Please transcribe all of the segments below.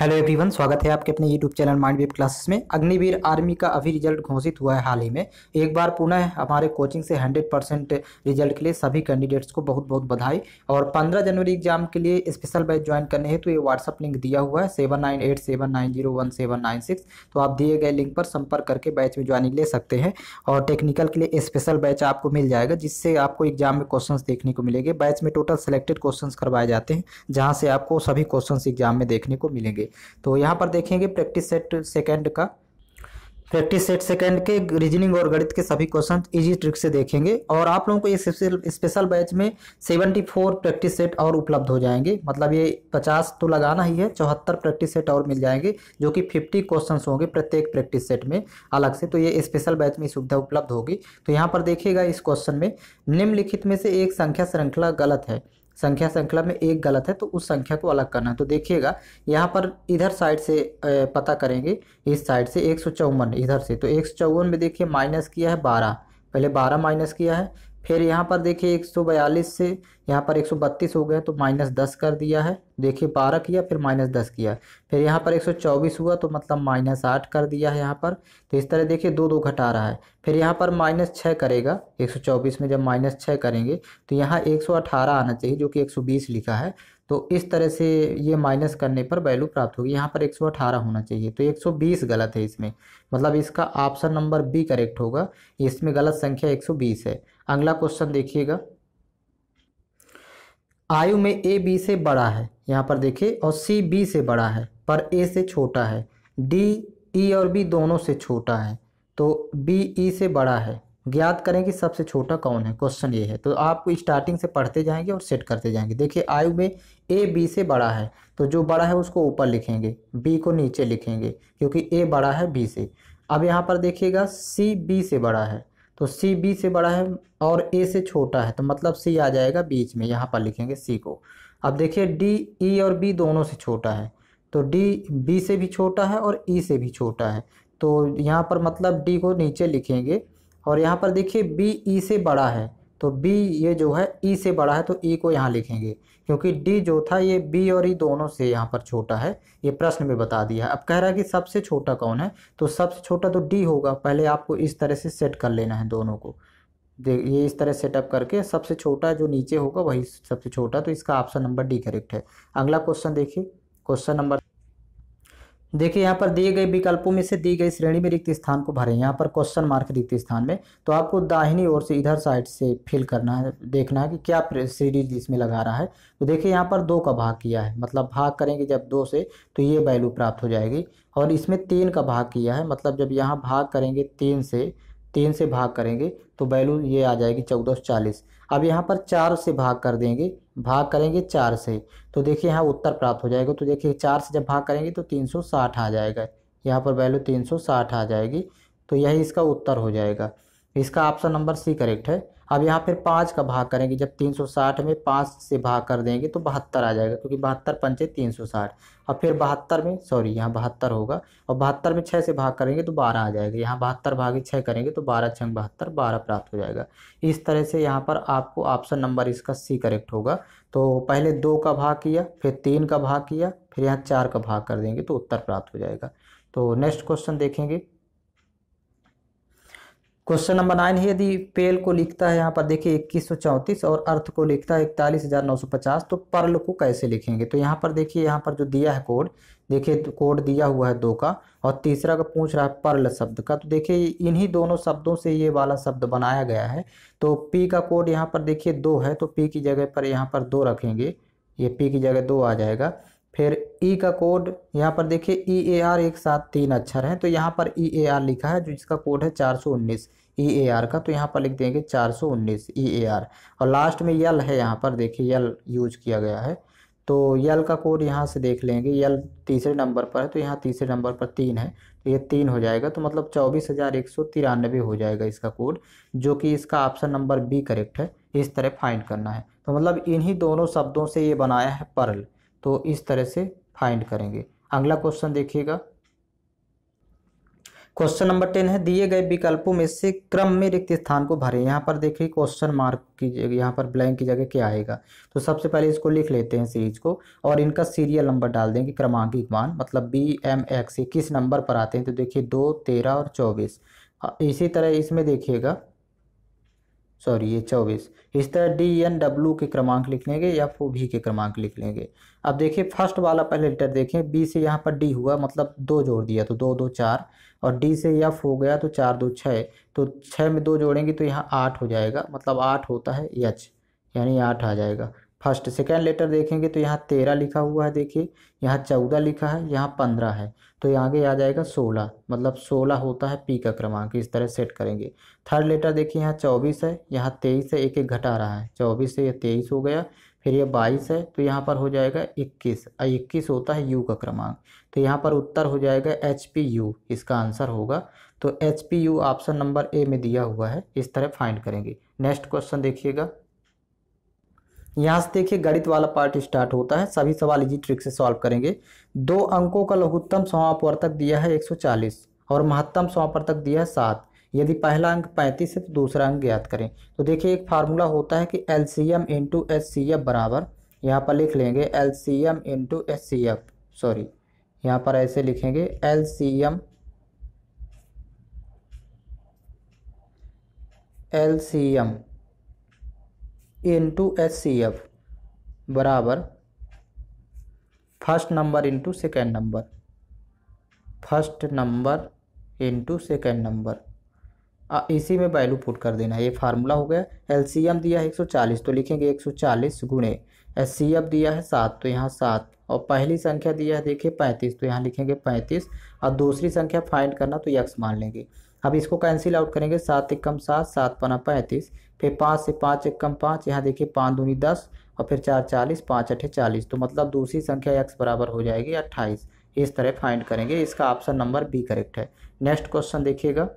hello everyone स्वागत है आपके अपने YouTube channel mind web classes में अग्निवीर आर्मी का अभी रिजल्ट घोषित हुआ है हाल ही में एक बार पुनः हमारे कोचिंग से 100 परसेंट रिजल्ट के लिए सभी कैंडिडेट्स को बहुत बहुत बधाई और 15 जनवरी एग्जाम के लिए स्पेशल बैच ज्वाइन करने हैं तो ये व्हाट्सअप लिंक दिया हुआ है seven nine eight seven nine zero one seven nine six तो आप दिए गए लिंक पर संपर्क करके बैच में ज्वाइनिंग ले सकते हैं और टेक्निकल के लिए स्पेशल बैच आपको मिल जाएगा जिससे आपको एग्जाम में क्वेश्चन देखने को मिलेंगे बैच में टोटल सेलेक्टेड क्वेश्चन करवाए जाते हैं जहाँ से आपको सभी क्वेश्चन एग्जाम में देखने को मिलेंगे तो यहाँ पर देखेंगे प्रैक्टिस सेट सेकेंड का प्रैक्टिस सेट सेकेंड के रीजनिंग और गणित के सभी क्वेश्चन इजी ट्रिक से देखेंगे और आप लोगों को ये स्पेशल बैच में 74 प्रैक्टिस सेट और उपलब्ध हो जाएंगे मतलब ये 50 तो लगाना ही है चौहत्तर प्रैक्टिस सेट और मिल जाएंगे जो कि 50 क्वेश्चंस होंगे प्रत्येक प्रैक्टिस सेट में अलग से तो ये स्पेशल बैच में सुविधा उपलब्ध होगी तो यहाँ पर देखिएगा इस क्वेश्चन में निम्नलिखित में से एक संख्या श्रृंखला गलत है संख्या श्रृंखला में एक गलत है तो उस संख्या को अलग करना है तो देखिएगा यहाँ पर इधर साइड से पता करेंगे इस साइड से एक इधर से तो एक में देखिए माइनस किया है बारह पहले बारह माइनस किया है फिर यहाँ पर देखिए 142 से यहाँ पर 132 हो गया तो माइनस दस कर दिया है देखिए बारह किया फिर माइनस दस किया फिर यहाँ पर 124 हुआ तो मतलब माइनस आठ कर दिया है यहाँ पर तो इस तरह देखिए दो दो घटा रहा है फिर यहाँ पर माइनस छः करेगा 124 में जब माइनस छः करेंगे तो यहाँ 118 आना चाहिए जो कि 120 लिखा है तो इस तरह से ये माइनस करने पर वैल्यू प्राप्त होगी यहाँ पर 118 होना चाहिए तो 120 गलत है इसमें मतलब इसका ऑप्शन नंबर बी करेक्ट होगा इसमें गलत संख्या 120 है अगला क्वेश्चन देखिएगा आयु में ए बी से बड़ा है यहाँ पर देखिए और सी बी से बड़ा है पर ए से छोटा है डी ई और बी दोनों से छोटा है तो बी ई से बड़ा है ज्ञात करें कि सबसे छोटा कौन है क्वेश्चन ये है तो आपको स्टार्टिंग से पढ़ते जाएंगे और सेट करते जाएंगे देखिए आयु में ए बी से बड़ा है तो जो बड़ा है उसको ऊपर लिखेंगे बी को नीचे लिखेंगे क्योंकि ए बड़ा है बी से अब यहाँ पर देखिएगा सी बी से बड़ा है तो सी बी से बड़ा है और ए से छोटा है तो मतलब सी आ जाएगा बीच में यहाँ पर लिखेंगे सी को अब देखिए डी ई और बी दोनों से छोटा है तो डी बी से भी छोटा है और ई e से भी छोटा है तो यहाँ पर मतलब डी को नीचे लिखेंगे और यहाँ पर देखिए बी ई e से बड़ा है तो बी ये जो है ई e से बड़ा है तो ई e को यहाँ लिखेंगे क्योंकि डी जो था ये बी और ई दोनों से यहाँ पर छोटा है ये प्रश्न में बता दिया है अब कह रहा है कि सबसे छोटा कौन है तो सबसे छोटा तो डी होगा पहले आपको इस तरह से सेट कर लेना है दोनों को देख ये इस तरह सेटअप करके सबसे छोटा जो नीचे होगा वही सबसे छोटा तो इसका ऑप्शन नंबर डी करेक्ट है अगला क्वेश्चन देखिए क्वेश्चन नंबर देखिए यहाँ पर दिए गए विकल्पों में से दी गई श्रेणी में रिक्त स्थान को भरें यहाँ पर क्वेश्चन मार्क रिक्त स्थान में तो आपको दाहिनी ओर से इधर साइड से फिल करना है देखना है कि क्या सीरीज इसमें लगा रहा है तो देखिए यहाँ पर दो का भाग किया है मतलब भाग करेंगे जब दो से तो ये वैल्यू प्राप्त हो जाएगी और इसमें तीन का भाग किया है मतलब जब यहाँ भाग करेंगे तीन से तीन से भाग करेंगे तो वैल्यू ये आ जाएगी चौदह सौ चालीस अब यहाँ पर चार से भाग कर देंगे भाग करेंगे चार से तो देखिए यहाँ उत्तर प्राप्त हो जाएगा तो देखिए चार से जब भाग करेंगे तो तीन सौ साठ आ जाएगा यहाँ पर वैल्यू तीन सौ साठ आ जाएगी तो यही इसका उत्तर हो जाएगा इसका ऑप्शन नंबर सी करेक्ट है अब यहाँ फिर पाँच का भाग करेंगे जब 360 में पाँच से भाग कर देंगे तो बहत्तर आ जाएगा क्योंकि बहत्तर पंचे तीन सौ साठ और फिर बहत्तर में सॉरी यहाँ बहत्तर होगा और बहत्तर में छः से भाग करेंगे तो बारह आ जाएगा यहाँ बहत्तर भागे छः करेंगे तो बारह छंग बहत्तर बारह प्राप्त हो जाएगा इस तरह से यहाँ पर आपको ऑप्शन नंबर इसका सी करेक्ट होगा तो पहले दो का भाग किया फिर तीन का भाग किया फिर यहाँ चार का भाग कर देंगे तो उत्तर प्राप्त हो जाएगा तो नेक्स्ट क्वेश्चन देखेंगे क्वेश्चन नंबर नाइन है यदि पेल को लिखता है यहाँ पर देखिए इक्कीस सौ चौंतीस और अर्थ को लिखता है इकतालीस हज़ार नौ सौ पचास तो पर्ल को कैसे लिखेंगे तो यहाँ पर देखिए यहाँ पर जो दिया है कोड देखिए तो कोड दिया हुआ है दो का और तीसरा का पूछ रहा है पर्ल शब्द का तो देखिए इन्हीं दोनों शब्दों से ये वाला शब्द बनाया गया है तो पी का कोड यहाँ पर देखिए दो है तो पी की जगह पर यहाँ पर दो रखेंगे ये पी की जगह दो आ जाएगा फिर ई e का कोड यहाँ पर देखिए ई ए आर एक साथ तीन अक्षर हैं तो यहाँ पर ई ए आर लिखा है जो इसका कोड है चार सौ उन्नीस ई ए आर का तो यहाँ पर लिख देंगे चार सौ उन्नीस ई ए आर और लास्ट में यल है यहाँ पर देखिए यल यूज किया गया है तो यल का कोड यहाँ से देख लेंगे यल तीसरे नंबर पर है तो यहाँ तीसरे नंबर पर तीन है तो ये तीन हो जाएगा तो मतलब चौबीस हज़ार एक सौ तिरानबे हो जाएगा इसका कोड जो कि इसका ऑप्शन नंबर बी करेक्ट है इस तरह फाइंड करना है तो मतलब इन्हीं दोनों शब्दों से ये बनाया है परल तो इस तरह से फाइंड करेंगे अगला क्वेश्चन देखिएगा क्वेश्चन नंबर टेन है दिए गए विकल्पों में से क्रम में रिक्त स्थान को भरें यहाँ पर देखिए क्वेश्चन मार्क की जगह यहाँ पर ब्लैंक की जगह क्या आएगा तो सबसे पहले इसको लिख लेते हैं सीरीज को और इनका सीरियल नंबर डाल देंगे क्रमांकिक मान मतलब बी एम एक्स किस नंबर पर आते हैं तो देखिए दो तेरह और चौबीस हाँ, इसी तरह इसमें देखिएगा सॉरी ये चौबीस इस तरह डी एन डब्ल्यू के क्रमांक लिख लेंगे या फो भी के क्रमांक लिख लेंगे अब देखिए फर्स्ट वाला पहले लेटर देखें बी से यहाँ पर डी हुआ मतलब दो जोड़ दिया तो दो दो चार और डी से एफ हो गया तो चार दो छः तो छः में दो जोड़ेंगे तो यहाँ आठ हो जाएगा मतलब आठ होता है एच यानी आठ आ जाएगा फर्स्ट सेकेंड लेटर देखेंगे तो यहाँ तेरह लिखा हुआ है देखिए यहाँ चौदह लिखा है यहाँ पंद्रह है तो यहाँ आगे आ जाएगा सोलह मतलब सोलह होता है पी का क्रमांक इस तरह सेट करेंगे थर्ड लेटर देखिए यहाँ चौबीस है यहाँ तेईस है एक एक घटा रहा है चौबीस से यह तेईस हो गया फिर यह बाईस है तो यहाँ पर हो जाएगा इक्कीस और इक्कीस होता है यू का क्रमांक तो यहाँ पर उत्तर हो जाएगा एच पी यू इसका आंसर होगा तो H P U option number A में दिया हुआ है इस तरह फाइंड करेंगे नेक्स्ट क्वेश्चन देखिएगा यहाँ से देखिए गणित वाला पार्ट स्टार्ट होता है सभी सवाल इजी ट्रिक से सॉल्व करेंगे दो अंकों का लघुत्तम समापवर्तक दिया है 140 और महत्तम समापवर्तक दिया है सात यदि पहला अंक 35 है तो दूसरा अंक ज्ञात करें तो देखिए एक फार्मूला होता है कि L C M into S C F बराबर यहाँ पर लिख लेंगे L C M into S C F sorry यहाँ पर ऐसे लिखेंगे L C M L C M into H C F बराबर first number into second number first number into second number इसी में वैल्यू पुट कर देना है ये फार्मूला हो गया एम दिया है एक सौ चालीस तो लिखेंगे एक सौ चालीस गुणे एस सी एफ दिया है सात तो यहाँ सात और पहली संख्या दिया है देखिए पैंतीस तो यहाँ लिखेंगे पैंतीस और दूसरी संख्या फाइंड करना तो यक्स मान लेंगे अब इसको कैंसिल आउट करेंगे सात एक कम सात सात पना पैंतीस फिर पाँच से पाँच एक कम पाँच यहाँ देखिए पाँच दूनी दस और फिर चार चालीस पाँच अठे चालीस तो मतलब दूसरी संख्या एक्स बराबर हो जाएगी अट्ठाईस इस तरह फाइंड करेंगे इसका ऑप्शन नंबर बी करेक्ट है नेक्स्ट क्वेश्चन देखिएगा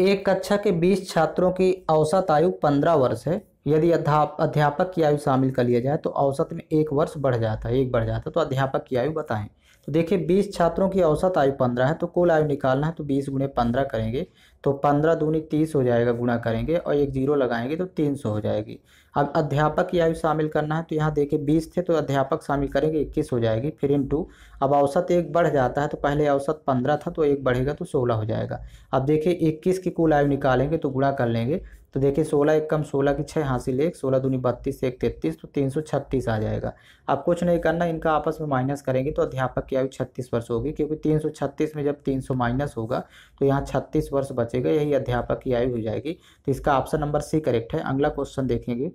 एक कक्षा के बीस छात्रों की औसत आयु पंद्रह वर्ष है यदि अध्यापक की आयु शामिल कर लिया जाए तो औसत में एक वर्ष बढ़ जाता है एक बढ़ जाता है तो अध्यापक की आयु बताएं तो देखिए बीस छात्रों की औसत आयु पंद्रह है तो कुल आयु निकालना है तो बीस गुणे पंद्रह करेंगे तो पंद्रह दूनी तीस हो जाएगा गुणा करेंगे और एक जीरो लगाएंगे तो तीन सौ हो जाएगी अब अध्यापक की आयु शामिल करना है तो यहाँ देखिए बीस थे तो अध्यापक शामिल करेंगे इक्कीस हो जाएगी फिर इन टू अब औसत एक बढ़ जाता है तो पहले औसत पंद्रह था तो एक बढ़ेगा तो सोलह हो जाएगा अब देखिए इक्कीस की कुल आयु निकालेंगे तो गुणा कर लेंगे तो देखिए सोलह एक कम सोलह की छः हासिल एक सोलह दूनी बत्तीस एक तैतीस तो तीन सौ छत्तीस आ जाएगा अब कुछ नहीं करना इनका आपस में माइनस करेंगे तो अध्यापक की आयु छत्तीस वर्ष होगी क्योंकि तीन सौ छत्तीस में जब तीन सौ माइनस होगा तो यहाँ छत्तीस वर्ष बचेगा यही अध्यापक की आयु हो जाएगी तो इसका ऑप्शन नंबर सी करेक्ट है अगला क्वेश्चन देखेंगे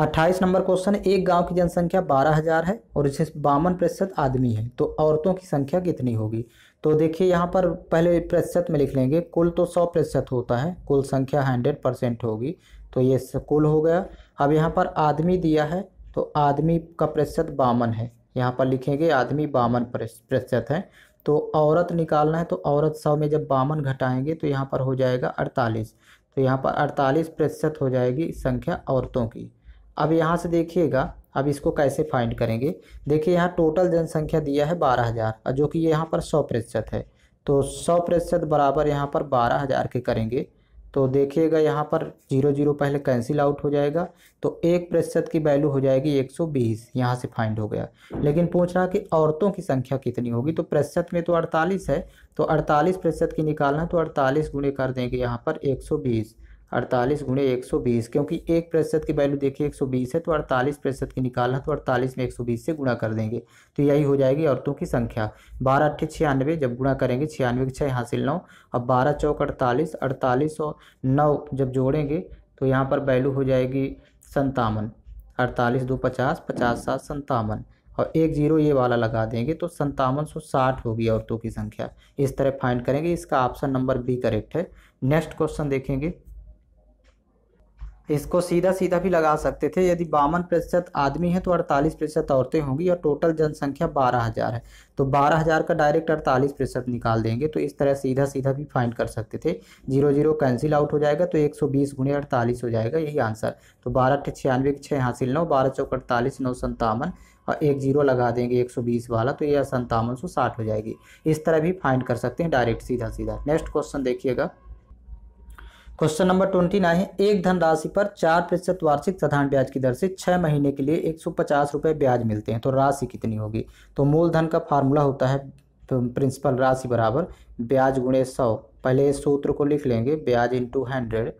अट्ठाईस नंबर क्वेश्चन एक गांव की जनसंख्या बारह हजार है और इसे बावन प्रतिशत आदमी है तो औरतों की संख्या कितनी होगी तो देखिए यहाँ पर पहले प्रतिशत में लिख लेंगे कुल तो सौ प्रतिशत होता है कुल संख्या हंड्रेड परसेंट होगी तो ये कुल हो गया अब यहाँ पर आदमी दिया है तो आदमी का प्रतिशत बावन है यहाँ पर लिखेंगे आदमी बावन प्रतिशत है तो औरत निकालना है तो औरत सौ में जब बावन घटाएंगे तो यहाँ पर हो जाएगा अड़तालीस तो यहाँ पर अड़तालीस प्रतिशत हो जाएगी संख्या औरतों की अब यहाँ से देखिएगा अब इसको कैसे फाइंड करेंगे देखिए यहाँ टोटल जनसंख्या दिया है बारह हज़ार और जो कि यहाँ पर सौ प्रतिशत है तो सौ प्रतिशत बराबर यहाँ पर बारह हज़ार के करेंगे तो देखिएगा यहाँ पर जीरो जीरो पहले कैंसिल आउट हो जाएगा तो एक प्रतिशत की वैल्यू हो जाएगी एक सौ बीस यहाँ से फाइंड हो गया लेकिन पूछ रहा कि औरतों की संख्या कितनी होगी तो प्रतिशत में तो अड़तालीस है तो अड़तालीस प्रतिशत की निकालना तो अड़तालीस गुणे कर देंगे यहाँ पर एक सौ बीस अड़तालीस गुणे एक सौ बीस क्योंकि एक प्रतिशत की वैल्यू देखिए एक सौ बीस है तो अड़तालीस प्रतिशत की निकालना तो अड़तालीस में एक सौ बीस से गुणा कर देंगे तो यही हो जाएगी औरतों की संख्या बारह अट्ठे छियानवे जब गुणा करेंगे छियानवे की छः हासिल नौ अब बारह चौक अड़तालीस अड़तालीस और नौ जब जोड़ेंगे तो यहाँ पर वैल्यू हो जाएगी संतावन अड़तालीस दो पचास पचास सात संतावन और एक जीरो ये वाला लगा देंगे तो संतावन सौ साठ होगी औरतों की संख्या इस तरह फाइंड करेंगे इसका ऑप्शन नंबर बी करेक्ट है नेक्स्ट क्वेश्चन देखेंगे इसको सीधा सीधा भी लगा सकते थे यदि बावन प्रतिशत आदमी है तो अड़तालीस प्रतिशत औरतें होंगी और टोटल जनसंख्या बारह हज़ार है तो बारह हज़ार का डायरेक्ट अड़तालीस प्रतिशत निकाल देंगे तो इस तरह सीधा सीधा भी फाइंड कर सकते थे जीरो जीरो कैंसिल आउट हो जाएगा तो एक सौ बीस गुणे अड़तालीस हो जाएगा यही आंसर तो बारह छियानवे के छः हासिल नौ बारह चौक अड़तालीस नौ संतावन और एक जीरो लगा देंगे एक सौ बीस वाला तो यह संतावन सौ साठ हो जाएगी इस तरह भी फाइंड कर सकते हैं डायरेक्ट सीधा सीधा नेक्स्ट क्वेश्चन देखिएगा क्वेश्चन नंबर ट्वेंटी नाइन है एक धनराशि पर चार प्रतिशत वार्षिक साधारण ब्याज की दर से छः महीने के लिए एक सौ पचास रुपये ब्याज मिलते हैं तो राशि कितनी होगी तो मूलधन का फार्मूला होता है तो प्रिंसिपल राशि बराबर ब्याज गुणे सौ पहले इस सूत्र को लिख लेंगे ब्याज इंटू हंड्रेड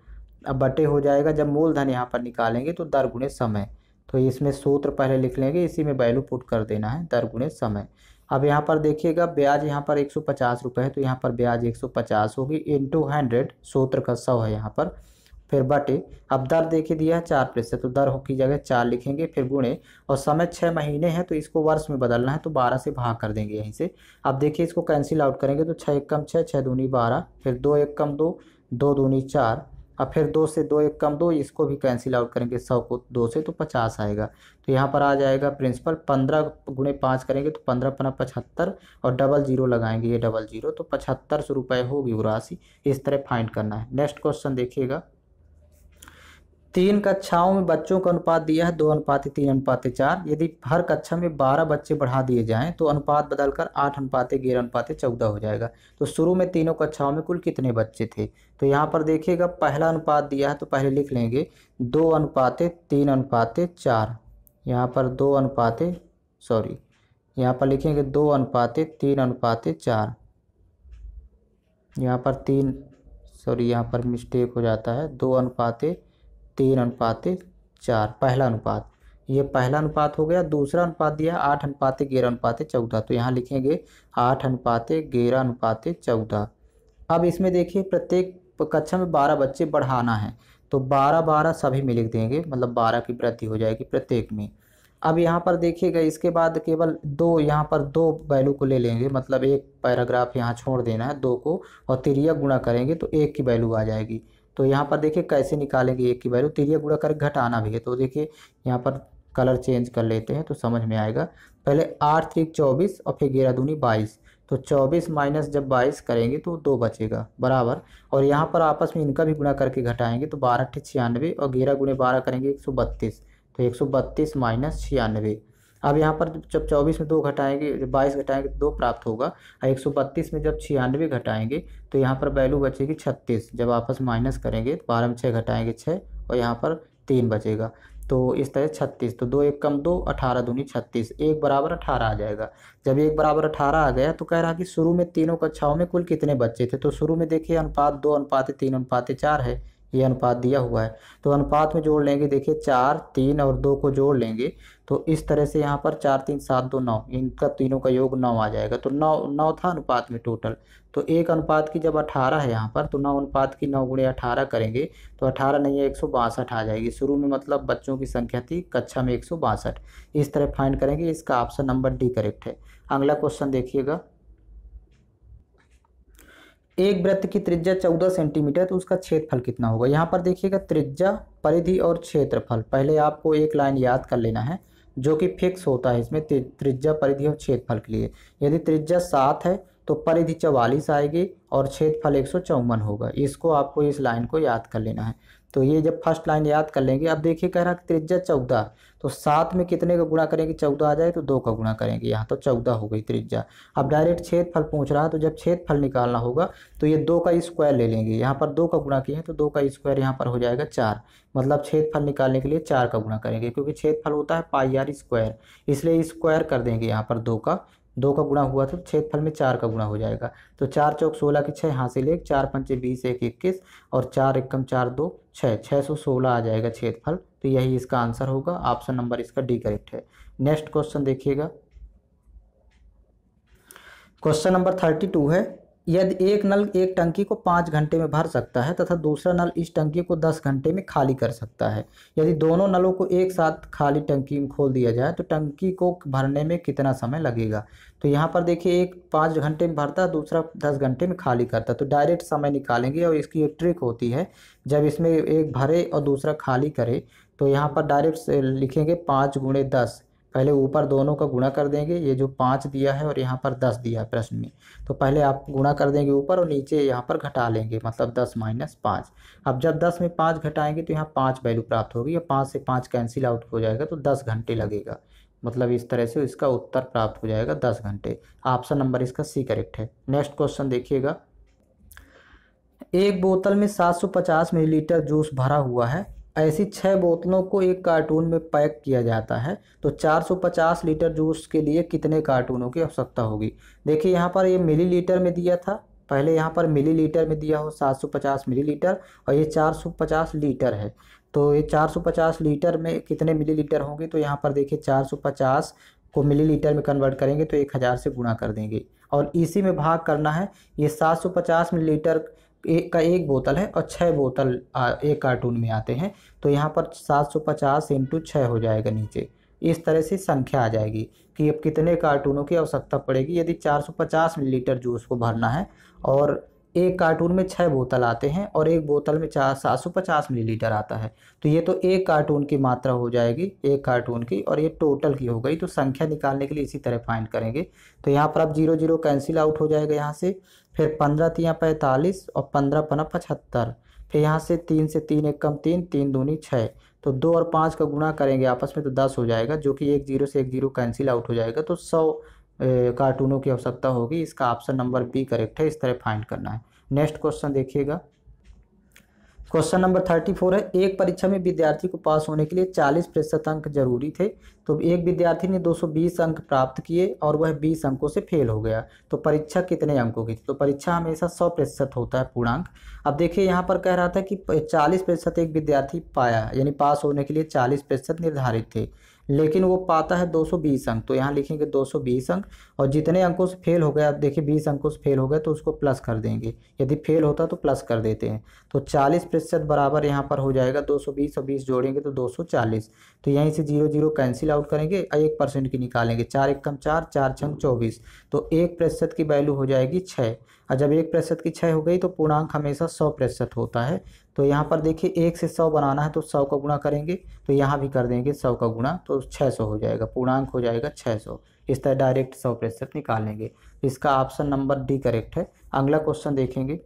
अब बटे हो जाएगा जब मूलधन यहाँ पर निकालेंगे तो दर गुणे समय तो इसमें सूत्र पहले लिख लेंगे इसी में वैल्यू पुट कर देना है दर गुणे समय अब यहाँ पर देखिएगा ब्याज यहाँ पर एक सौ पचास रुपये है तो यहाँ पर ब्याज एक सौ पचास होगी टू हंड्रेड सूत्र का सौ है यहाँ पर फिर बटे अब दर देखे दिया है चार प्रतिशत तो दर की जगह चार लिखेंगे फिर गुणे और समय छः महीने हैं तो इसको वर्ष में बदलना है तो बारह से भाग कर देंगे यहीं से अब देखिए इसको कैंसिल आउट करेंगे तो छः एक कम छः छः दूनी बारह फिर दो एक कम दो दो दूनी चार अब फिर दो से दो एक कम दो इसको भी कैंसिल आउट करेंगे सौ को दो से तो पचास आएगा तो यहाँ पर आ जाएगा प्रिंसिपल पंद्रह गुणे पाँच करेंगे तो पंद्रह पना पचहत्तर और डबल जीरो लगाएंगे ये डबल जीरो तो पचहत्तर सौ रुपये होगी वो राशि इस तरह फाइंड करना है नेक्स्ट क्वेश्चन देखिएगा तीन कक्षाओं में बच्चों का अनुपात दिया है दो अनुपात तीन अनुपात चार यदि हर कक्षा में बारह बच्चे बढ़ा दिए जाएं तो अनुपात बदलकर आठ अनुपात ग्यारह अनुपात चौदह हो जाएगा तो शुरू में तीनों कक्षाओं में कुल कितने बच्चे थे तो यहाँ पर देखिएगा पहला अनुपात दिया है तो पहले लिख लेंगे दो अनुपात तीन अनुपात चार यहाँ पर दो अनुपात सॉरी यहाँ पर लिखेंगे दो अनुपात तीन अनुपात चार यहाँ पर तीन सॉरी यहाँ पर मिस्टेक हो जाता है दो अनुपात तीन अनुपात चार पहला अनुपात ये पहला अनुपात हो गया दूसरा अनुपात दिया आठ अनुपात ग्यारह अनुपात चौदह तो यहाँ लिखेंगे आठ अनुपात ग्यारह अनुपात चौदह अब इसमें देखिए प्रत्येक कक्षा में बारह बच्चे बढ़ाना है तो बारह बारह सभी में लिख देंगे मतलब बारह की वृद्धि हो जाएगी प्रत्येक में अब यहाँ पर देखिएगा इसके बाद केवल दो यहाँ पर दो वैल्यू को ले लेंगे मतलब एक पैराग्राफ यहाँ छोड़ देना है दो को और तिरिया गुणा करेंगे तो एक की वैल्यू आ जाएगी तो यहाँ पर देखिए कैसे निकालेंगे एक की वैल्यू तिरिया गुड़ा कर घटाना भी है तो देखिए यहाँ पर कलर चेंज कर लेते हैं तो समझ में आएगा पहले आठ थ्री चौबीस और फिर ग्यारह दूनी बाईस तो चौबीस माइनस जब बाईस करेंगे तो दो बचेगा बराबर और यहाँ पर आपस में इनका भी गुणा करके घटाएंगे तो बारह अट्ठे छियानवे और ग्यारह गुणे बारह करेंगे एक सौ बत्तीस तो एक सौ बत्तीस माइनस छियानवे अब यहाँ पर जब चौबीस में दो घटाएंगे जब बाईस घटाएंगे तो दो प्राप्त होगा और एक सौ बत्तीस में जब छियानवे घटाएंगे तो यहाँ पर वैल्यू बचेगी छत्तीस जब आपस माइनस करेंगे तो बारह में छः घटाएंगे छः और यहाँ पर तीन बचेगा तो इस तरह छत्तीस तो दो एक कम दो अठारह दूनी छत्तीस एक बराबर अठारह आ जाएगा जब एक बराबर अठारह आ गया तो कह रहा कि शुरू में तीनों कक्षाओं में कुल कितने बच्चे थे तो शुरू में देखिए अनुपात दो अनुपात तीन अनुपात चार है ये अनुपात दिया हुआ है तो अनुपात में जोड़ लेंगे देखिए चार तीन और दो को जोड़ लेंगे तो इस तरह से यहाँ पर चार तीन सात दो नौ इनका तीनों का योग नौ आ जाएगा तो नौ नौ था अनुपात में टोटल तो एक अनुपात की जब अठारह है यहाँ पर तो नौ अनुपात की नौ गुणे अठारह करेंगे तो अठारह नहीं है एक सौ बासठ आ जाएगी शुरू में मतलब बच्चों की संख्या थी कक्षा में एक सौ बासठ इस तरह फाइंड करेंगे इसका ऑप्शन नंबर डी करेक्ट है अगला क्वेश्चन देखिएगा एक वृत्त की त्रिज्या चौदह सेंटीमीटर तो उसका क्षेत्रफल कितना होगा यहाँ पर देखिएगा त्रिज्या परिधि और क्षेत्रफल पहले आपको एक लाइन याद कर लेना है जो कि फिक्स होता है इसमें त्रिज्या परिधि और क्षेत्रफल के लिए यदि त्रिज्या सात है तो परिधि चवालीस आएगी और क्षेत्रफल एक होगा इसको आपको इस लाइन को याद कर लेना है तो ये जब फर्स्ट लाइन याद कर लेंगे अब देखिए कह रहा है त्रिज्या चौदह तो सात में कितने का गुणा करेंगे चौदह आ जाए तो दो का गुणा करेंगे यहाँ तो चौदह हो गई त्रिज्या अब डायरेक्ट छेद फल पूछ रहा है तो जब छेद फल निकालना होगा तो ये दो का स्क्वायर ले लेंगे यहाँ पर दो का गुणा किए हैं तो दो का स्क्वायर यहाँ पर हो जाएगा चार मतलब छेद फल निकालने के लिए चार का गुणा करेंगे क्योंकि छेद फल होता है पाई आर स्क्वायर इसलिए स्क्वायर कर देंगे यहाँ पर दो का दो का गुणा हुआ तो क्षेत्रफल में चार का गुणा हो जाएगा तो चार चौक सोलह की छः हासिल से चार पंचे बीस एक इक्कीस और चार एकम चार दो छः छः सौ सोलह आ जाएगा क्षेत्रफल तो यही इसका आंसर होगा ऑप्शन नंबर इसका डी करेक्ट है नेक्स्ट क्वेश्चन देखिएगा क्वेश्चन नंबर थर्टी टू है यदि एक नल एक टंकी को पाँच घंटे में भर सकता है तथा दूसरा नल इस टंकी को दस घंटे में खाली कर सकता है यदि दोनों नलों को एक साथ खाली टंकी में खोल दिया जाए तो टंकी को भरने में कितना समय लगेगा तो यहाँ पर देखिए एक पाँच घंटे में भरता दूसरा दस घंटे में खाली करता तो डायरेक्ट समय निकालेंगे और इसकी ये ट्रिक होती है जब इसमें एक भरे और दूसरा खाली करे तो यहाँ पर डायरेक्ट लिखेंगे पाँच गुणे दस पहले ऊपर दोनों का गुणा कर देंगे ये जो पाँच दिया है और यहाँ पर दस दिया है प्रश्न में तो पहले आप गुणा कर देंगे ऊपर और नीचे यहाँ पर घटा लेंगे मतलब दस माइनस पाँच अब जब दस में पाँच घटाएंगे तो यहाँ पाँच वैल्यू प्राप्त होगी या पाँच से पाँच कैंसिल आउट हो जाएगा तो दस घंटे लगेगा मतलब इस तरह से इसका उत्तर प्राप्त हो जाएगा दस घंटे ऑप्शन नंबर इसका सी करेक्ट है नेक्स्ट क्वेश्चन देखिएगा एक बोतल में 750 मिलीलीटर जूस भरा हुआ है ऐसी छः बोतलों को एक कार्टून में पैक किया जाता है तो 450 लीटर जूस के लिए कितने कार्टूनों की आवश्यकता होगी देखिए यहाँ पर ये मिलीलीटर में दिया था पहले यहाँ पर मिलीलीटर में दिया हो 750 मिलीलीटर और ये 450 लीटर है तो ये 450 लीटर में कितने मिलीलीटर होंगे तो यहाँ पर देखिए 450 को मिलीलीटर में कन्वर्ट करेंगे तो एक से गुणा कर देंगे और इसी में भाग करना है ये मिली लीटर एक का एक बोतल है और छः बोतल एक कार्टून में आते हैं तो यहाँ पर सात सौ पचास इंटू छः हो जाएगा नीचे इस तरह से संख्या आ जाएगी कि अब कितने कार्टूनों की आवश्यकता पड़ेगी यदि चार सौ पचास मिलीलीटर जूस को भरना है और एक कार्टून में छः बोतल आते हैं और एक बोतल में चार सात सौ पचास मिलीलीटर आता है तो ये तो एक कार्टून की मात्रा हो जाएगी एक कार्टून की और ये टोटल की हो गई तो संख्या निकालने के लिए इसी तरह फाइंड करेंगे तो यहाँ पर आप जीरो जीरो कैंसिल आउट हो जाएगा यहाँ से फिर पंद्रह तीन पैंतालीस और पंद्रह पना पचहत्तर फिर यहाँ से तीन से तीन एक कम तीन तीन दूनी छः तो दो और पाँच का गुणा करेंगे आपस में तो दस हो जाएगा जो कि एक जीरो से एक जीरो कैंसिल आउट हो जाएगा तो सौ कार्टूनों की आवश्यकता होगी इसका ऑप्शन नंबर बी करेक्ट है इस तरह फाइंड करना है नेक्स्ट क्वेश्चन देखिएगा क्वेश्चन नंबर थर्टी फोर है एक परीक्षा में विद्यार्थी को पास होने के लिए चालीस प्रतिशत अंक जरूरी थे तो एक विद्यार्थी ने दो सौ बीस अंक प्राप्त किए और वह बीस अंकों से फेल हो गया तो परीक्षा कितने अंकों की थी तो परीक्षा हमेशा सौ प्रतिशत होता है पूर्णांक अब देखिए यहाँ पर कह रहा था कि चालीस प्रतिशत एक विद्यार्थी पाया यानी पास होने के लिए चालीस प्रतिशत निर्धारित थे लेकिन वो पाता है 220 अंक तो यहाँ लिखेंगे 220 अंक और जितने अंकों से फेल हो गया आप देखिए 20 अंकों से फेल हो गया तो उसको प्लस कर देंगे यदि फेल होता तो प्लस कर देते हैं तो 40 प्रतिशत बराबर यहाँ पर हो जाएगा 220 और 20 जोड़ेंगे तो 240 तो यहीं से जीरो जीरो कैंसिल आउट करेंगे एक परसेंट की निकालेंगे चार एक कम चार चार छंग चौबीस तो एक प्रतिशत की वैल्यू हो जाएगी छः और जब एक प्रतिशत की छः हो गई तो पूर्णांक हमेशा सौ प्रतिशत होता है तो यहाँ पर देखिए एक से सौ बनाना है तो सौ का गुणा करेंगे तो यहाँ भी कर देंगे सौ का गुणा तो छः सौ हो जाएगा पूर्णांक हो जाएगा छः सौ इस तरह डायरेक्ट सौ प्रतिशत निकालेंगे इसका ऑप्शन नंबर डी करेक्ट है अगला क्वेश्चन देखेंगे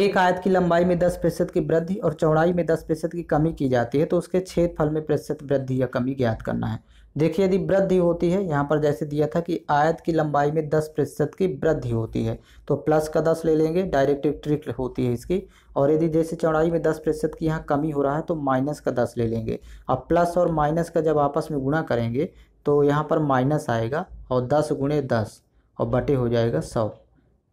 एक आयत की लंबाई में दस प्रतिशत की वृद्धि और चौड़ाई में दस प्रतिशत की कमी की जाती है तो उसके छेद फल में प्रतिशत वृद्धि या कमी ज्ञात करना है देखिए यदि वृद्धि होती है यहाँ पर जैसे दिया था कि आयत की लंबाई में दस प्रतिशत की वृद्धि होती है तो प्लस का दस ले लेंगे डायरेक्ट ट्रिक होती है इसकी और यदि जैसे चौड़ाई में दस प्रतिशत की यहाँ कमी हो रहा है तो माइनस का दस ले लेंगे अब प्लस और माइनस का जब आपस में गुणा करेंगे तो यहाँ पर माइनस आएगा और दस गुणे दस और बटे हो जाएगा सौ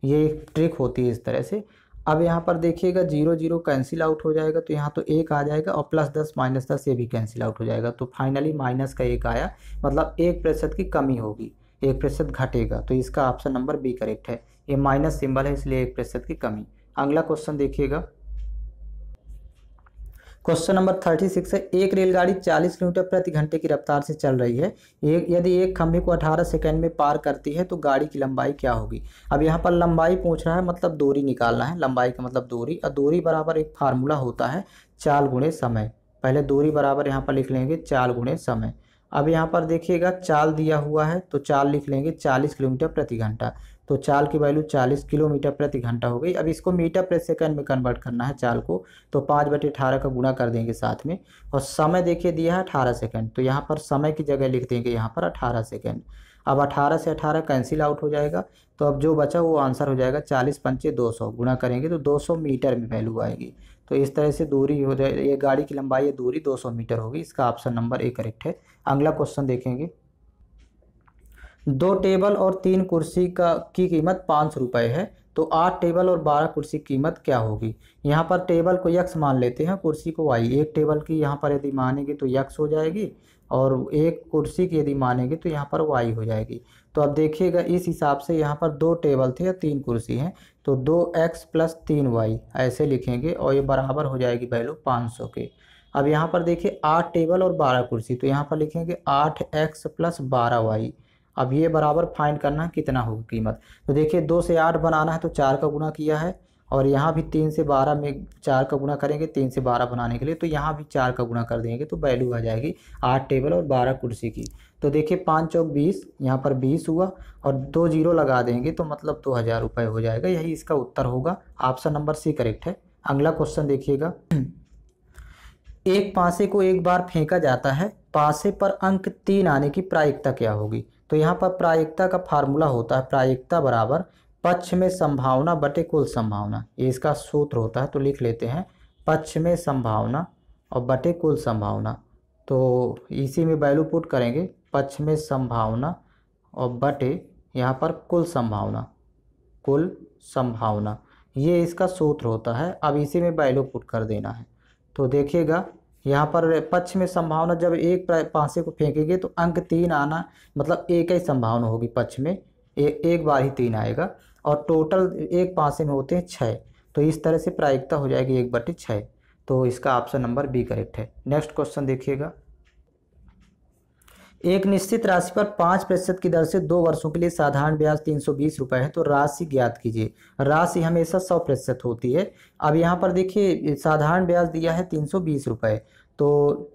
ये एक ट्रिक होती है इस तरह से अब यहाँ पर देखिएगा जीरो जीरो कैंसिल आउट हो जाएगा तो यहाँ तो एक आ जाएगा और प्लस दस माइनस दस ये भी कैंसिल आउट हो जाएगा तो फाइनली माइनस का एक आया मतलब एक प्रतिशत की कमी होगी एक प्रतिशत घटेगा तो इसका ऑप्शन नंबर बी करेक्ट है ये माइनस सिंबल है इसलिए एक प्रतिशत की कमी अगला क्वेश्चन देखिएगा क्वेश्चन नंबर थर्टी सिक्स है एक रेलगाड़ी चालीस किलोमीटर प्रति घंटे की रफ्तार से चल रही है एक यदि एक खंभे को अठारह सेकंड में पार करती है तो गाड़ी की लंबाई क्या होगी अब यहाँ पर लंबाई पूछ रहा है मतलब दूरी निकालना है लंबाई का मतलब दूरी और दूरी बराबर एक फार्मूला होता है चाल गुणे समय पहले दूरी बराबर यहाँ पर लिख लेंगे चाल गुणे समय अब यहाँ पर देखिएगा चाल दिया हुआ है तो चाल लिख लेंगे चालीस किलोमीटर प्रति घंटा तो चाल की वैल्यू 40 किलोमीटर प्रति घंटा हो गई अब इसको मीटर प्रति सेकंड में कन्वर्ट करना है चाल को तो पाँच बटे अठारह का गुणा कर देंगे साथ में और समय देखिए दिया है अठारह सेकेंड तो यहाँ पर समय की जगह लिख देंगे यहाँ पर अठारह सेकेंड अब अठारह से अठारह कैंसिल आउट हो जाएगा तो अब जो बचा वो आंसर हो जाएगा चालीस पंचे दो सौ गुणा करेंगे तो दो सौ मीटर में वैल्यू आएगी तो इस तरह से दूरी हो जाए ये गाड़ी की लंबाई या दूरी दो सौ मीटर होगी इसका ऑप्शन नंबर ए करेक्ट है अगला क्वेश्चन देखेंगे दो टेबल और तीन कुर्सी का की कीमत पाँच सौ रुपये है तो आठ टेबल और बारह कुर्सी कीमत क्या होगी यहाँ पर टेबल को यक्स मान लेते हैं कुर्सी को वाई एक टेबल की यहाँ पर यदि मानेंगे तो यक्स हो जाएगी और एक कुर्सी की यदि मानेंगे तो यहाँ पर वाई हो जाएगी तो अब देखिएगा इस हिसाब से यहाँ पर दो टेबल थे या तीन कुर्सी हैं तो दो एक्स प्लस तीन वाई ऐसे लिखेंगे और ये बराबर हो जाएगी वैल्यू पाँच सौ के अब यहाँ पर देखिए आठ टेबल और बारह कुर्सी तो यहाँ पर लिखेंगे आठ एक्स प्लस बारह वाई अब ये बराबर फाइंड करना कितना होगी कीमत तो देखिए दो से आठ बनाना है तो चार का गुना किया है और यहाँ भी तीन से बारह में चार का गुना करेंगे तीन से बारह बनाने के लिए तो यहाँ भी चार का गुना कर देंगे तो वैल्यू आ जाएगी आठ टेबल और बारह कुर्सी की तो देखिए पाँच चौक बीस यहाँ पर बीस हुआ और दो जीरो लगा देंगे तो मतलब दो हज़ार रुपये हो जाएगा यही इसका उत्तर होगा ऑप्शन नंबर सी करेक्ट है अगला क्वेश्चन देखिएगा एक पासे को एक बार फेंका जाता है पासे पर अंक तीन आने की प्रायिकता क्या होगी तो यहाँ पर प्रायिकता का फार्मूला होता है प्रायिकता बराबर पक्ष में संभावना बटे कुल संभावना ये इसका सूत्र होता है तो लिख लेते हैं पक्ष में संभावना और बटे कुल संभावना तो इसी में वैल्यू पुट करेंगे पक्ष में संभावना और बटे यहाँ पर कुल संभावना कुल संभावना ये इसका सूत्र होता है अब इसी में वैल्यू पुट कर देना है तो देखिएगा यहाँ पर पक्ष में संभावना जब एक पासे को फेंकेंगे तो अंक तीन आना मतलब एक ही संभावना होगी पक्ष में ए, एक बार ही तीन आएगा और टोटल एक पासे में होते हैं छः तो इस तरह से प्रायिकता हो जाएगी एक बटी छः तो इसका ऑप्शन नंबर बी करेक्ट है नेक्स्ट क्वेश्चन देखिएगा एक निश्चित राशि पर पाँच प्रतिशत की दर से दो वर्षों के लिए साधारण ब्याज तीन सौ बीस रुपये है तो राशि ज्ञात कीजिए राशि हमेशा सौ प्रतिशत होती है अब यहाँ पर देखिए साधारण ब्याज दिया है तीन सौ बीस रुपये तो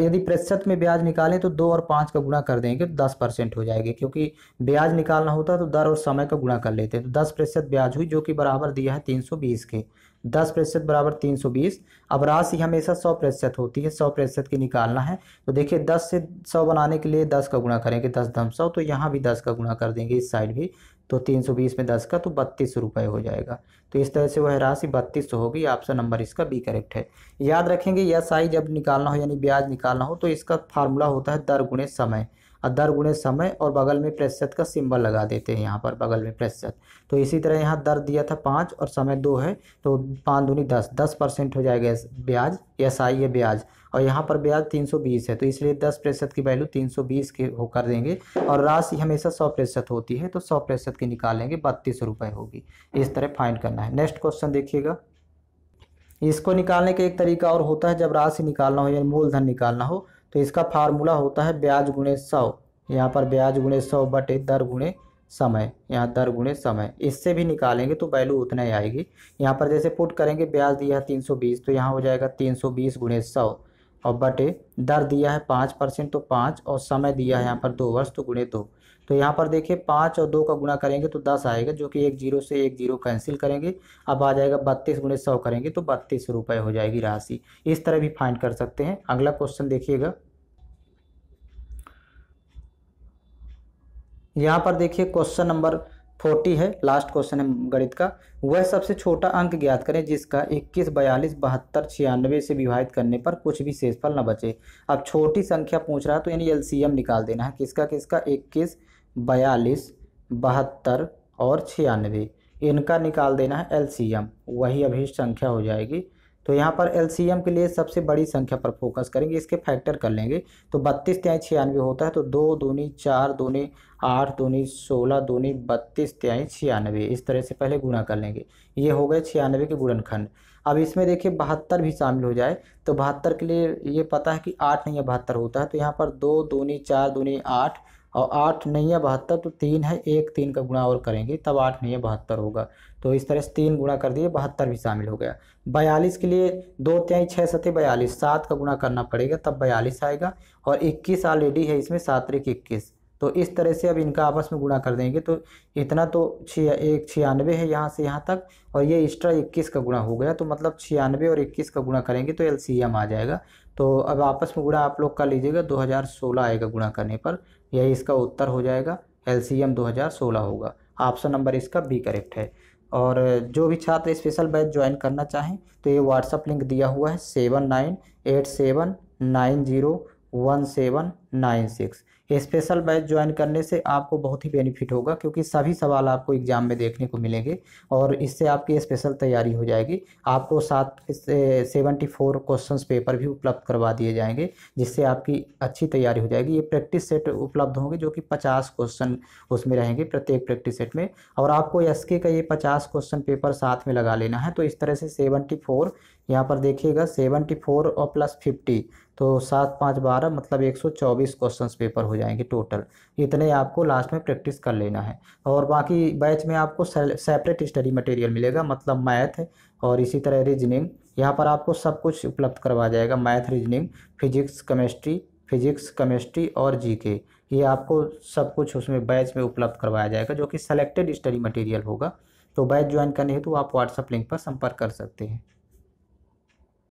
यदि प्रतिशत में ब्याज निकालें तो दो और पाँच का गुणा कर देंगे तो दस परसेंट हो जाएगी क्योंकि ब्याज निकालना होता है तो दर और समय का गुणा कर लेते हैं तो दस प्रतिशत ब्याज हुई जो कि बराबर दिया है तीन सौ बीस के दस प्रतिशत बराबर तीन सौ बीस अब राशि हमेशा सौ प्रतिशत होती है सौ प्रतिशत की निकालना है तो देखिए दस से सौ बनाने के लिए दस का गुणा करेंगे दस दम सौ तो यहाँ भी दस का गुणा कर देंगे इस साइड भी तो तीन सौ बीस में दस का तो बत्तीस रुपये हो जाएगा तो इस तरह से वह राशि बत्तीस सौ होगी ऑप्शन नंबर इसका बी करेक्ट है याद रखेंगे यह साइज जब निकालना हो यानी ब्याज निकालना हो तो इसका फार्मूला होता है दर गुणे समय दर गुणे समय और बगल में प्रतिशत का सिंबल लगा देते हैं यहाँ पर बगल में प्रतिशत तो इसी तरह यहाँ दर दिया था पाँच और समय दो है तो पाँच दूनी दस दस परसेंट हो जाएगा ब्याज एस आई है ब्याज और यहाँ पर ब्याज तीन सौ बीस है तो इसलिए दस प्रतिशत की वैल्यू तीन सौ बीस की हो कर देंगे और राशि हमेशा सौ प्रतिशत होती है तो सौ प्रतिशत की निकालेंगे बत्तीस रुपये होगी इस तरह फाइंड करना है नेक्स्ट क्वेश्चन देखिएगा इसको निकालने का एक तरीका और होता है जब राशि निकालना हो या मूलधन निकालना हो तो इसका फार्मूला होता है ब्याज गुणे सौ यहाँ पर ब्याज गुणे सौ बटे दर गुणे समय यहाँ दर गुणे समय इससे भी निकालेंगे तो वैल्यू उतना ही आएगी यहाँ पर जैसे पुट करेंगे ब्याज दिया है तीन सौ बीस तो यहाँ हो जाएगा तीन सौ बीस गुणे सौ और बटे दर दिया है पाँच परसेंट तो पाँच और समय दिया है यहाँ पर दो वर्ष तो गुणे दो तो यहाँ पर देखिए पाँच और दो का गुणा करेंगे तो दस आएगा जो कि एक जीरो से एक जीरो कैंसिल करेंगे अब आ जाएगा बत्तीस गुणे सौ करेंगे तो बत्तीस रुपये हो जाएगी राशि इस तरह भी फाइंड कर सकते हैं अगला क्वेश्चन देखिएगा यहाँ पर देखिए क्वेश्चन नंबर फोर्टी है लास्ट क्वेश्चन है गणित का वह सबसे छोटा अंक ज्ञात करें जिसका इक्कीस बयालीस बहत्तर छियानवे से विभाजित करने पर कुछ भी शेषफल न बचे अब छोटी संख्या पूछ रहा है तो यानी एलसीएम निकाल देना है किसका किसका इक्कीस बयालीस बहत्तर और छियानवे इनका निकाल देना है एलसीएम वही अभीष्ट संख्या हो जाएगी तो यहाँ पर एलसीएम के लिए सबसे बड़ी संख्या पर फोकस करेंगे इसके फैक्टर कर लेंगे तो बत्तीस त्याई छियानवे होता है तो दो दूनी चार दूनी आठ दूनी सोलह दूनी बत्तीस त्याई छियानवे इस तरह से पहले गुणा कर लेंगे ये हो गए छियानवे के गुणनखंड अब इसमें देखिए बहत्तर भी शामिल हो जाए तो बहत्तर के लिए ये पता है कि आठ नहीं है बहत्तर होता है तो यहाँ पर दो दूनी चार दूनी आठ और आठ नहीं है बहत्तर तो तीन है एक तीन का गुणा और करेंगे तब आठ नहीं है बहत्तर होगा तो इस तरह से तीन गुणा कर दिए बहत्तर भी शामिल हो गया बयालीस के लिए दो त्याई छः सते बयालीस सात का गुणा करना पड़ेगा तब बयालीस आएगा और इक्कीस ऑलरेडी है इसमें सात्रिक इक्कीस तो इस तरह से अब इनका आपस में गुणा कर देंगे तो इतना तो छिया एक छियानवे है यहाँ से यहाँ तक और ये एक्स्ट्रा इक्कीस का गुणा हो गया तो मतलब छियानवे और इक्कीस का गुणा करेंगे तो एल आ जाएगा तो अब आपस में गुणा आप लोग कर लीजिएगा 2016 आएगा गुणा करने पर यही इसका उत्तर हो जाएगा एलसीएम 2016 होगा ऑप्शन नंबर इसका बी करेक्ट है और जो भी छात्र स्पेशल बैच ज्वाइन करना चाहें तो ये व्हाट्सअप लिंक दिया हुआ है seven nine eight seven nine zero one seven nine six special batch join करने से आपको बहुत ही बेनिफिट होगा क्योंकि सभी सवाल आपको एग्जाम में देखने को मिलेंगे और इससे आपकी स्पेशल तैयारी हो जाएगी आपको सात सेवेंटी फोर क्वेश्चन पेपर भी उपलब्ध करवा दिए जाएंगे जिससे आपकी अच्छी तैयारी हो जाएगी ये प्रैक्टिस सेट उपलब्ध होंगे जो कि पचास क्वेश्चन उसमें रहेंगे प्रत्येक प्रैक्टिस सेट में और आपको एस का ये पचास क्वेश्चन पेपर साथ में लगा लेना है तो इस तरह से सेवेंटी फोर यहाँ पर देखिएगा सेवेंटी फोर और प्लस फिफ्टी तो सात पाँच बारह मतलब एक सौ चौबीस क्वेश्चन पेपर हो जाएंगे टोटल इतने आपको लास्ट में प्रैक्टिस कर लेना है और बाकी बैच में आपको सेपरेट स्टडी मटेरियल मिलेगा मतलब मैथ और इसी तरह रीजनिंग यहाँ पर आपको सब कुछ उपलब्ध करवाया जाएगा math reasoning physics chemistry physics chemistry और जीके ये आपको सब कुछ उसमें बैच में उपलब्ध करवाया जाएगा जो कि सेलेक्टेड स्टडी मटेरियल होगा तो बैच ज्वाइन करने हेतु आप व्हाट्सअप लिंक पर संपर्क कर सकते हैं